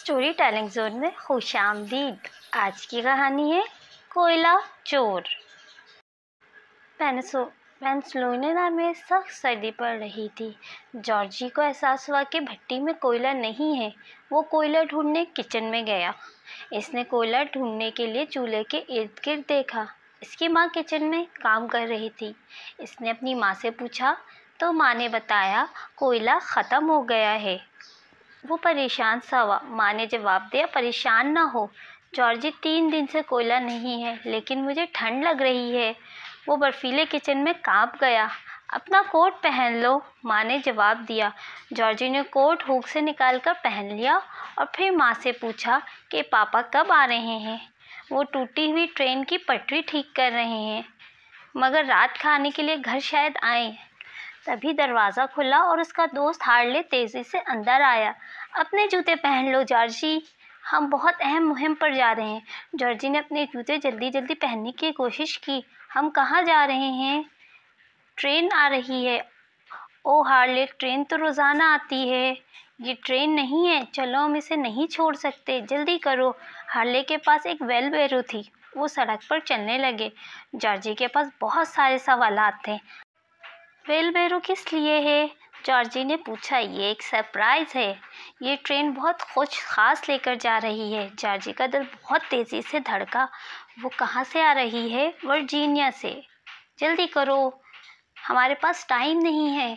story telling zone में खुश आमदीद आज की कहानी है कोयला चोर पेनसो पेंसलोने नाम में सख्त सर्दी पड़ रही थी जॉर्जी को एहसास हुआ कि भट्टी में कोयला नहीं है वो कोयला ढूंढने किचन में गया इसने कोयला ढूंढने के लिए चूल्हे के इर्द गिर्द देखा इसकी माँ किचन में काम कर रही थी इसने अपनी माँ से पूछा तो माँ ने बताया कोयला ख़त्म हो गया है वो परेशान सा हुआ माँ ने जवाब दिया परेशान ना हो जॉर्जी तीन दिन से कोयला नहीं है लेकिन मुझे ठंड लग रही है वो बर्फीले किचन में कांप गया अपना कोट पहन लो माँ ने जवाब दिया जॉर्जी ने कोट हुक से निकाल कर पहन लिया और फिर माँ से पूछा कि पापा कब आ रहे हैं वो टूटी हुई ट्रेन की पटरी ठीक कर रहे हैं मगर रात खाने के लिए घर शायद आए तभी दरवाज़ा खुला और उसका दोस्त हार्ले तेज़ी से अंदर आया अपने जूते पहन लो जॉर्जी हम बहुत अहम मुहिम पर जा रहे हैं जॉर्जी ने अपने जूते जल्दी जल्दी पहनने की कोशिश की हम कहाँ जा रहे हैं ट्रेन आ रही है ओ हार्ले ट्रेन तो रोज़ाना आती है ये ट्रेन नहीं है चलो हम इसे नहीं छोड़ सकते जल्दी करो हार्ले के पास एक वेल बैरो थी वो सड़क पर चलने लगे जॉर्जी के पास बहुत सारे सवाल थे वेल बेरो किस लिए है जॉर्जी ने पूछा ये एक सरप्राइज़ है ये ट्रेन बहुत कुछ ख़ास लेकर जा रही है जॉर्जी का दिल बहुत तेज़ी से धड़का वो कहाँ से आ रही है वर्जीनिया से जल्दी करो हमारे पास टाइम नहीं है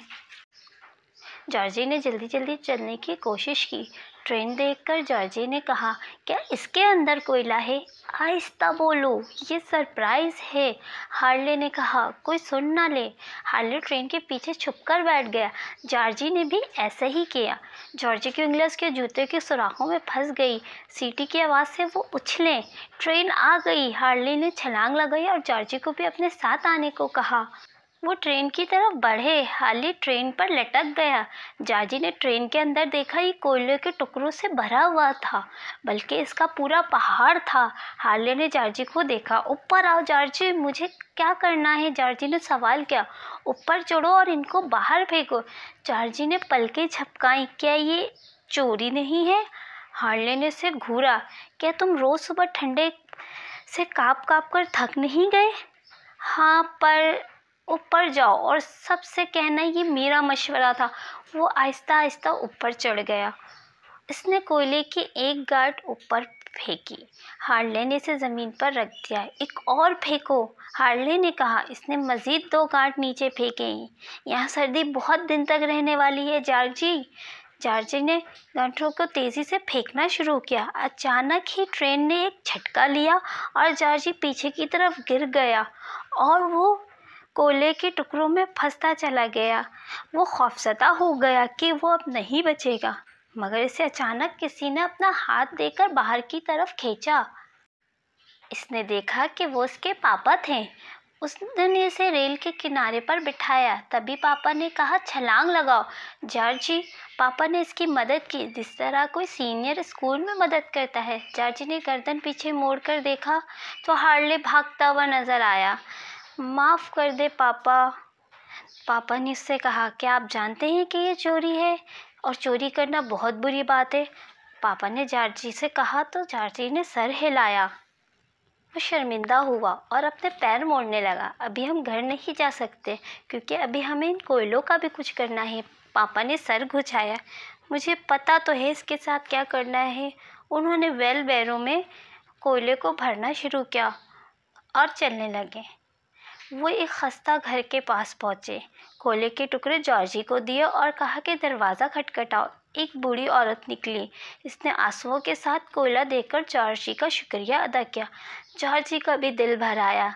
जॉर्जी ने जल्दी जल्दी चलने की कोशिश की ट्रेन देखकर जॉर्जी ने कहा क्या इसके अंदर कोयला है आहिस्ता बोलो ये सरप्राइज़ है हार्ले ने कहा कोई सुन ना ले हार्ले ट्रेन के पीछे छुपकर बैठ गया जॉर्जी ने भी ऐसा ही किया जॉर्जी की उंगलियां के जूते की सुराखों में फंस गई सीटी की आवाज़ से वो उछले ट्रेन आ गई हार्ले ने छलांग लगाई और जॉर्जी को भी अपने साथ आने को कहा वो ट्रेन की तरफ बढ़े हाली ट्रेन पर लटक गया जाजी ने ट्रेन के अंदर देखा ये कोयले के टुकड़ों से भरा हुआ था बल्कि इसका पूरा पहाड़ था हाले ने जार्जी को देखा ऊपर आओ जार्जी मुझे क्या करना है जार्जी ने सवाल किया ऊपर चढ़ो और इनको बाहर फेंको जार्जी ने पलके झपकाई क्या ये चोरी नहीं है हार्ले ने से घूरा क्या तुम रोज़ सुबह ठंडे से काँप काँप कर थक नहीं गए हाँ पर ऊपर जाओ और सबसे कहना ये मेरा मशवरा था वो आहिस्ता आहिस्ता ऊपर चढ़ गया इसने कोयले की एक गांठ ऊपर फेंकी हार्ले ने इसे ज़मीन पर रख दिया एक और फेंको हार्ले ने कहा इसने मज़ीद दो गांठ नीचे फेंके यहाँ सर्दी बहुत दिन तक रहने वाली है जार्जी जार्जी ने गांठों को तेज़ी से फेंकना शुरू किया अचानक ही ट्रेन ने एक झटका लिया और जार्जी पीछे की तरफ गिर गया और वो कोले के टुकड़ों में फंसता चला गया वो खौफजदा हो गया कि वो अब नहीं बचेगा मगर इसे अचानक किसी ने अपना हाथ देकर बाहर की तरफ खींचा इसने देखा कि वो उसके पापा थे उसने इसे रेल के किनारे पर बिठाया तभी पापा ने कहा छलांग लगाओ जार्जी पापा ने इसकी मदद की जिस तरह कोई सीनियर स्कूल में मदद करता है जार्जी ने गर्दन पीछे मोड़कर देखा तो हार्ले भागता हुआ नजर आया माफ़ कर दे पापा पापा ने उससे कहा क्या आप जानते हैं कि ये चोरी है और चोरी करना बहुत बुरी बात है पापा ने जारजी से कहा तो जारजी ने सर हिलाया वो शर्मिंदा हुआ और अपने पैर मोड़ने लगा अभी हम घर नहीं जा सकते क्योंकि अभी हमें इन कोयलों का भी कुछ करना है पापा ने सर घुचाया मुझे पता तो है इसके साथ क्या करना है उन्होंने वेल बैरों में कोयले को भरना शुरू किया और चलने लगे वो एक खस्ता घर के पास पहुँचे कोले के टुकड़े जॉर्जी को दिए और कहा कि दरवाज़ा खटखटाओ एक बूढ़ी औरत निकली इसने आंसुओं के साथ कोयला देकर जॉर्जी का शुक्रिया अदा किया जॉर्जी का भी दिल भर आया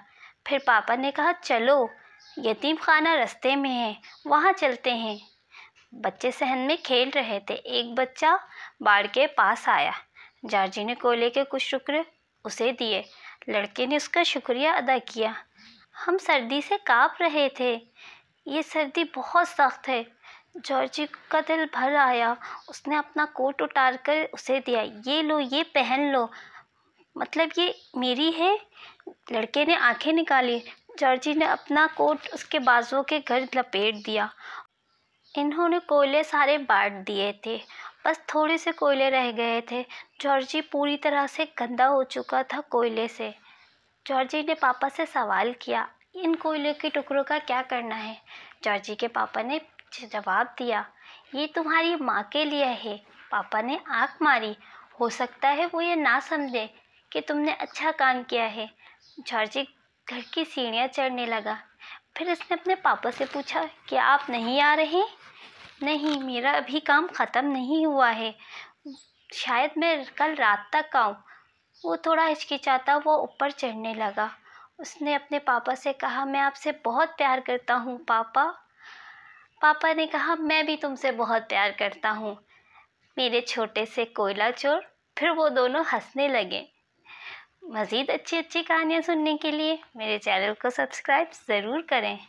फिर पापा ने कहा चलो यतीम खाना रस्ते में है वहाँ चलते हैं बच्चे सहन में खेल रहे थे एक बच्चा बाढ़ के पास आया जॉर्जी ने कोयले के कुछ शुक्र उसे दिए लड़के ने उसका शुक्रिया अदा किया हम सर्दी से काँप रहे थे ये सर्दी बहुत सख्त है जॉर्जी का दिल भर आया उसने अपना कोट उतार कर उसे दिया ये लो ये पहन लो मतलब ये मेरी है लड़के ने आंखें निकाली जॉर्जी ने अपना कोट उसके बाजुओं के घर लपेट दिया इन्होंने कोयले सारे बांट दिए थे बस थोड़े से कोयले रह गए थे जॉर्जी पूरी तरह से गंदा हो चुका था कोयले से जॉर्जी ने पापा से सवाल किया इन कोयले के टुकड़ों का क्या करना है जॉर्जी के पापा ने जवाब दिया ये तुम्हारी माँ के लिए है पापा ने आँख मारी हो सकता है वो ये ना समझे कि तुमने अच्छा काम किया है जॉर्जी घर की सीढ़ियाँ चढ़ने लगा फिर इसने अपने पापा से पूछा कि आप नहीं आ रहे नहीं मेरा अभी काम ख़त्म नहीं हुआ है शायद मैं कल रात तक आऊँ वो थोड़ा हिचकिचाता वो ऊपर चढ़ने लगा उसने अपने पापा से कहा मैं आपसे बहुत प्यार करता हूँ पापा पापा ने कहा मैं भी तुमसे बहुत प्यार करता हूँ मेरे छोटे से कोयला चोर फिर वो दोनों हंसने लगे मज़ीद अच्छी अच्छी कहानियाँ सुनने के लिए मेरे चैनल को सब्सक्राइब ज़रूर करें